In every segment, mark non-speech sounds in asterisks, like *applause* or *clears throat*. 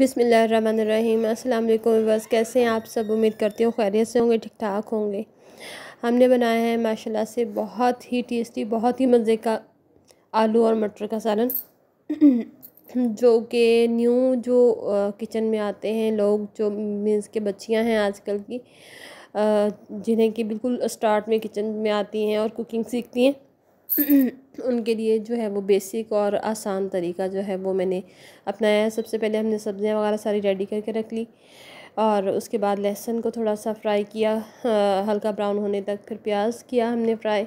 बिसमीम अस्सलाम वालेकुम बस कैसे हैं आप सब उम्मीद करती हूँ खैरियत से होंगे ठीक ठाक होंगे हमने बनाया है माशाल्लाह से बहुत ही टेस्टी बहुत ही मज़े का आलू और मटर का सालन *clears throat* जो कि न्यू जो किचन में आते हैं लोग जो मीन्स के बच्चियां हैं आजकल की जिन्हें कि बिल्कुल स्टार्ट में किचन में आती हैं और कुकिंग सीखती हैं *clears throat* उनके लिए जो है वो बेसिक और आसान तरीका जो है वो मैंने अपनाया सबसे पहले हमने सब्ज़ियाँ वगैरह सारी रेडी करके रख ली और उसके बाद लहसुन को थोड़ा सा फ्राई किया हाँ, हल्का ब्राउन होने तक फिर प्याज किया हमने फ्राई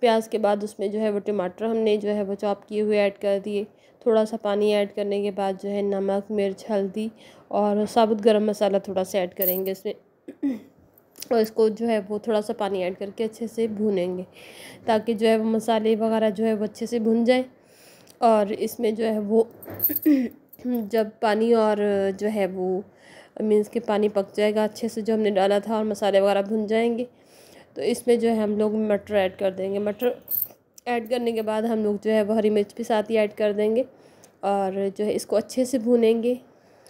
प्याज के बाद उसमें जो है वो टमाटर हमने जो है वो चॉप किए हुए ऐड कर दिए थोड़ा सा पानी ऐड करने के बाद जो है नमक मिर्च हल्दी और साबुत गरम मसाला थोड़ा सा ऐड करेंगे इसमें और इसको जो है वो थोड़ा सा पानी ऐड करके अच्छे से भूनेंगे ताकि जो है वो मसाले वगैरह जो है वो अच्छे से भुन जाए और इसमें जो है वो *clears throat* जब पानी और जो है वो मीन्स के पानी पक जाएगा अच्छे से जो हमने डाला था और मसाले वगैरह भुन जाएंगे तो इसमें जो है हम लोग मटर ऐड कर देंगे मटर ऐड करने के बाद हम लोग जो है वो हरी मिर्च भी साथ ही ऐड कर देंगे और जो है इसको अच्छे से भूनेंगे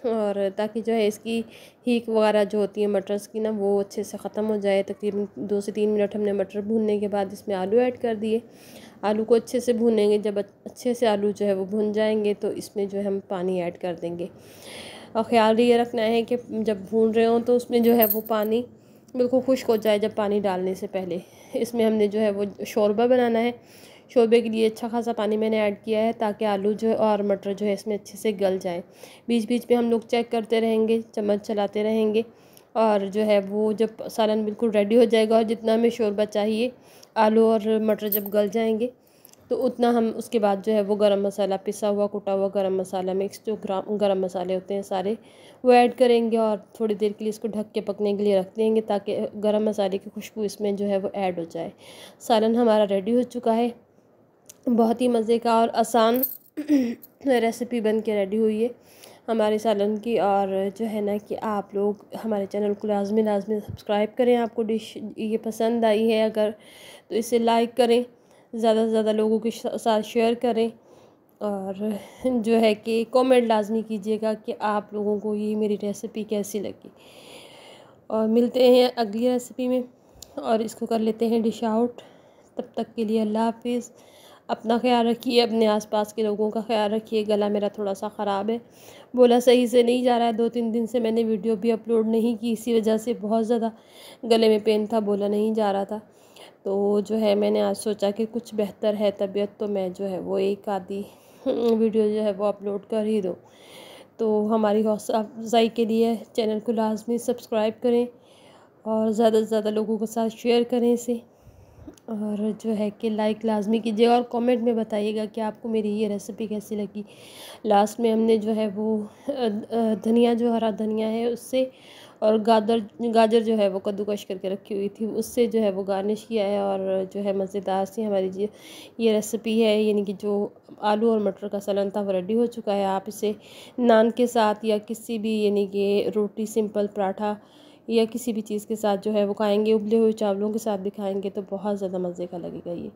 और ताकि जो है इसकी हीक वगैरह जो होती है मटर्स की ना वो अच्छे से ख़त्म हो जाए तकरीबन दो से तीन मिनट हमने मटर भूनने के बाद इसमें आलू ऐड कर दिए आलू को अच्छे से भूनेंगे जब अच्छे से आलू जो है वो भुन जाएंगे तो इसमें जो है हम पानी ऐड कर देंगे और ख्याल ये रखना है कि जब भून रहे हों तो उसमें जो है वो पानी बिल्कुल खुश्क हो जाए जब पानी डालने से पहले इसमें हमने जो है वो शौरबा बनाना है शोरबे के लिए अच्छा खासा पानी मैंने ऐड किया है ताकि आलू जो है और मटर जो है इसमें अच्छे से गल जाए बीच बीच में हम लोग चेक करते रहेंगे चम्मच चलाते रहेंगे और जो है वो जब सालन बिल्कुल रेडी हो जाएगा और जितना हमें शोरबा चाहिए आलू और मटर जब गल जाएंगे तो उतना हम उसके बाद जो है वो गरम मसाला पिसा हुआ कुटा हुआ गरम मसाला मिक्स जो ग्राम गरम मसाले होते हैं सारे वो ऐड करेंगे और थोड़ी देर के लिए इसको ढक के पकने के लिए रख देंगे ताकि गरम मसाले की खुशबू इसमें जो है वो ऐड हो जाए सालन हमारा रेडी हो चुका है बहुत ही मज़े का और आसान रेसिपी *clears throat* बन के रेडी हुई है हमारे सालन की और जो है ना कि आप लोग हमारे चैनल को लाजमी लाजमी सब्सक्राइब करें आपको डिश ये पसंद आई है अगर तो इसे लाइक करें ज़्यादा से ज़्यादा लोगों के साथ शेयर करें और जो है कि कमेंट लाजमी कीजिएगा कि आप लोगों को ये मेरी रेसिपी कैसी लगी और मिलते हैं अगली रेसिपी में और इसको कर लेते हैं डिश आउट तब तक के लिए अल्लाह हाफिज़ अपना ख्याल रखिए अपने आसपास के लोगों का ख्याल रखिए गला मेरा थोड़ा सा ख़राब है बोला सही से नहीं जा रहा है दो तीन दिन से मैंने वीडियो भी अपलोड नहीं की इसी वजह से बहुत ज़्यादा गले में पेन था बोला नहीं जा रहा था तो जो है मैंने आज सोचा कि कुछ बेहतर है तबीयत तो मैं जो है वो एक आधी वीडियो जो है वो अपलोड कर ही दूँ तो हमारी हौसला अफजाई के लिए चैनल को लाजमी सब्सक्राइब करें और ज़्यादा से ज़्यादा लोगों के साथ शेयर करें इसे और जो है कि लाइक लाजमी कीजिए और कमेंट में बताइएगा कि आपको मेरी ये रेसिपी कैसी लगी लास्ट में हमने जो है वो धनिया जो हरा धनिया है उससे और गाजर गाजर जो है वो कद्दूकश करके रखी हुई थी उससे जो है वो गार्निश किया है और जो है मज़ेदार सी हमारी जी ये रेसिपी है यानी कि जो आलू और मटर का सलन था वो रेडी हो चुका है आप इसे नान के साथ या किसी भी यानी कि रोटी सिंपल पराठा या किसी भी चीज़ के साथ जो है वो खाएंगे उबले हुए चावलों के साथ भी खाएंगे तो बहुत ज़्यादा मज़े का लगेगा ये